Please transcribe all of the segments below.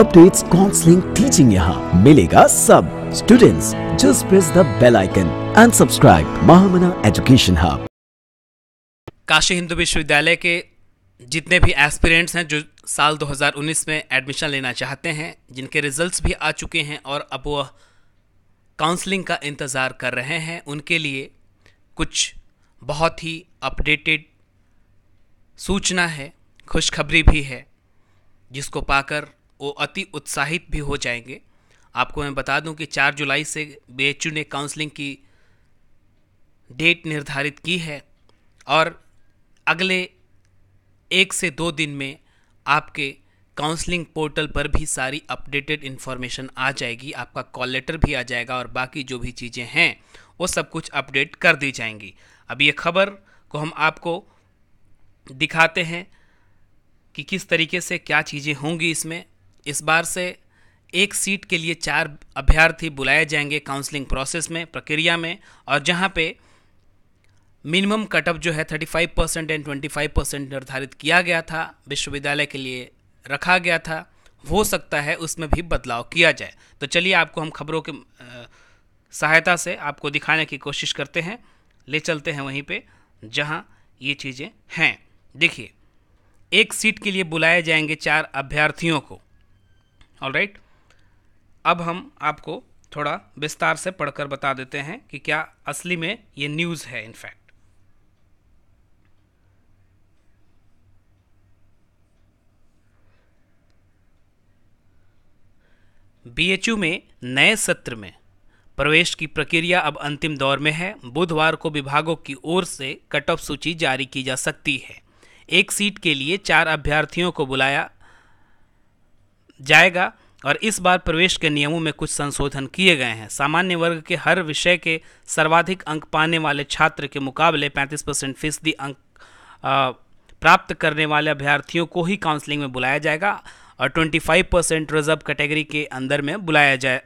updates counselling teaching यहाँ मिलेगा सब students just press the bell icon and subscribe Mahamana education hub Kashi Hindu Vishwavidyalaya के जितने भी एस्पिरेंट्स हैं जो साल 2019 में एडमिशन लेना चाहते हैं जिनके रिजल्ट्स भी आ चुके हैं और अब वह काउंसलिंग का इंतज़ार कर रहे हैं उनके लिए कुछ बहुत ही अपडेटेड सूचना है खुशखबरी भी है जिसको पाकर वो अति उत्साहित भी हो जाएंगे आपको मैं बता दूं कि 4 जुलाई से बी ने काउंसलिंग की डेट निर्धारित की है और अगले एक से दो दिन में आपके काउंसलिंग पोर्टल पर भी सारी अपडेटेड इन्फॉर्मेशन आ जाएगी आपका कॉल लेटर भी आ जाएगा और बाकी जो भी चीज़ें हैं वो सब कुछ अपडेट कर दी जाएंगी अब ये खबर को हम आपको दिखाते हैं कि किस तरीके से क्या चीज़ें होंगी इसमें इस बार से एक सीट के लिए चार अभ्यर्थी बुलाए जाएंगे काउंसलिंग प्रोसेस में प्रक्रिया में और जहाँ पे मिनिमम कटअप जो है 35 परसेंट एंड 25 परसेंट निर्धारित किया गया था विश्वविद्यालय के लिए रखा गया था हो सकता है उसमें भी बदलाव किया जाए तो चलिए आपको हम खबरों के सहायता से आपको दिखाने की कोशिश करते हैं ले चलते हैं वहीं पे जहां ये चीज़ें हैं देखिए एक सीट के लिए बुलाए जाएंगे चार अभ्यर्थियों को ऑल राइट अब हम आपको थोड़ा विस्तार से पढ़कर बता देते हैं कि क्या असली में ये न्यूज़ है इनफैक्ट बीएचयू में नए सत्र में प्रवेश की प्रक्रिया अब अंतिम दौर में है बुधवार को विभागों की ओर से कट ऑफ सूची जारी की जा सकती है एक सीट के लिए चार अभ्यर्थियों को बुलाया जाएगा और इस बार प्रवेश के नियमों में कुछ संशोधन किए गए हैं सामान्य वर्ग के हर विषय के सर्वाधिक अंक पाने वाले छात्र के मुकाबले 35 परसेंट फीसदी अंक प्राप्त करने वाले अभ्यर्थियों को ही काउंसलिंग में बुलाया जाएगा और 25 परसेंट रिजर्व कैटेगरी के अंदर में बुलाया जाए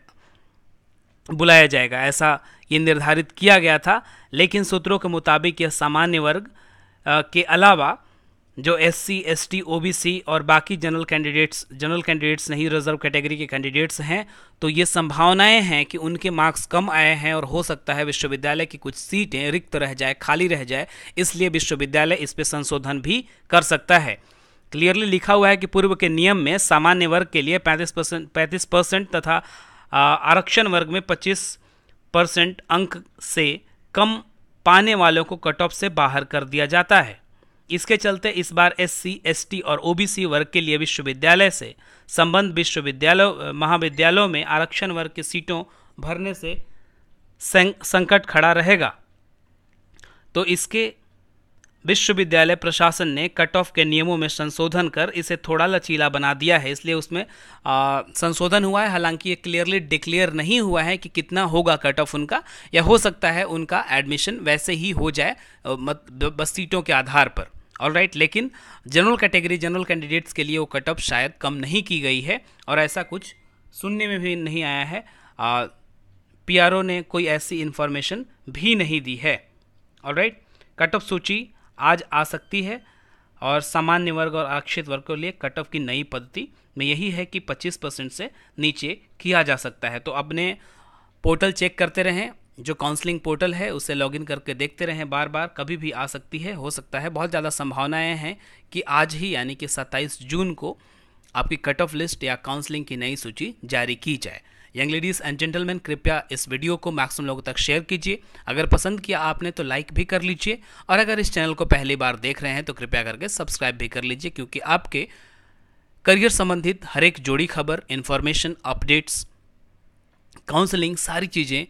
बुलाया जाएगा ऐसा ये निर्धारित किया गया था लेकिन सूत्रों के मुताबिक यह सामान्य वर्ग के अलावा जो S C S T O B C और बाकी जनरल कैंडिडेट्स जनरल कैंडिडेट्स नहीं रिजर्व कैटेगरी के कैंडिडेट्स हैं तो ये संभावनाएं हैं कि उनके मार्क्स कम आए हैं और हो सकता है विश्वविद्यालय की कुछ सीटें रिक्त रह जाए खाली रह जाए इसलिए विश्वविद्यालय इस पर संशोधन भी कर सकता है क्लियरली लिखा हुआ है कि पूर्व के नियम में सामान्य वर्ग के लिए पैंतीस परसेंट पैंतीस परसेंट तथा आरक्षण वर्ग में पच्चीस परसेंट अंक से कम पाने वालों को कट ऑफ से बाहर कर दिया जाता है इसके चलते इस बार एस सी एस टी और ओबीसी वर्ग के लिए विश्वविद्यालय से संबंध विश्वविद्यालय महाविद्यालयों में आरक्षण वर्ग की सीटों भरने से संकट खड़ा रहेगा तो इसके विश्वविद्यालय प्रशासन ने कट ऑफ के नियमों में संशोधन कर इसे थोड़ा लचीला बना दिया है इसलिए उसमें आ, संशोधन हुआ है हालांकि ये क्लियरली डिक्लेयर नहीं हुआ है कि कितना होगा कट ऑफ उनका या हो सकता है उनका एडमिशन वैसे ही हो जाए बस सीटों के आधार पर ऑल राइट right, लेकिन जनरल कैटेगरी जनरल कैंडिडेट्स के लिए वो कट ऑफ शायद कम नहीं की गई है और ऐसा कुछ सुनने में भी नहीं आया है पी ने कोई ऐसी इन्फॉर्मेशन भी नहीं दी है ऑल राइट कट ऑफ सूची आज आ सकती है और सामान्य वर्ग और आरक्षित वर्ग के लिए कट ऑफ की नई पद्धति में यही है कि 25 परसेंट से नीचे किया जा सकता है तो अपने पोर्टल चेक करते रहें जो काउंसलिंग पोर्टल है उसे लॉगिन करके देखते रहें बार बार कभी भी आ सकती है हो सकता है बहुत ज़्यादा संभावनाएं हैं कि आज ही यानी कि 27 जून को आपकी कट ऑफ लिस्ट या काउंसलिंग की नई सूची जारी की जाए यंग लेडीज़ एंड जेंटलमैन कृपया इस वीडियो को मैक्सिमम लोगों तक शेयर कीजिए अगर पसंद किया आपने तो लाइक भी कर लीजिए और अगर इस चैनल को पहली बार देख रहे हैं तो कृपया करके सब्सक्राइब भी कर लीजिए क्योंकि आपके करियर संबंधित हर एक जोड़ी खबर इन्फॉर्मेशन अपडेट्स काउंसलिंग सारी चीज़ें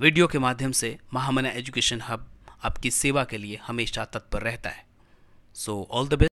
वीडियो के माध्यम से महामना एजुकेशन हब आपकी सेवा के लिए हमेशा तत्पर रहता है सो ऑल द बेस्ट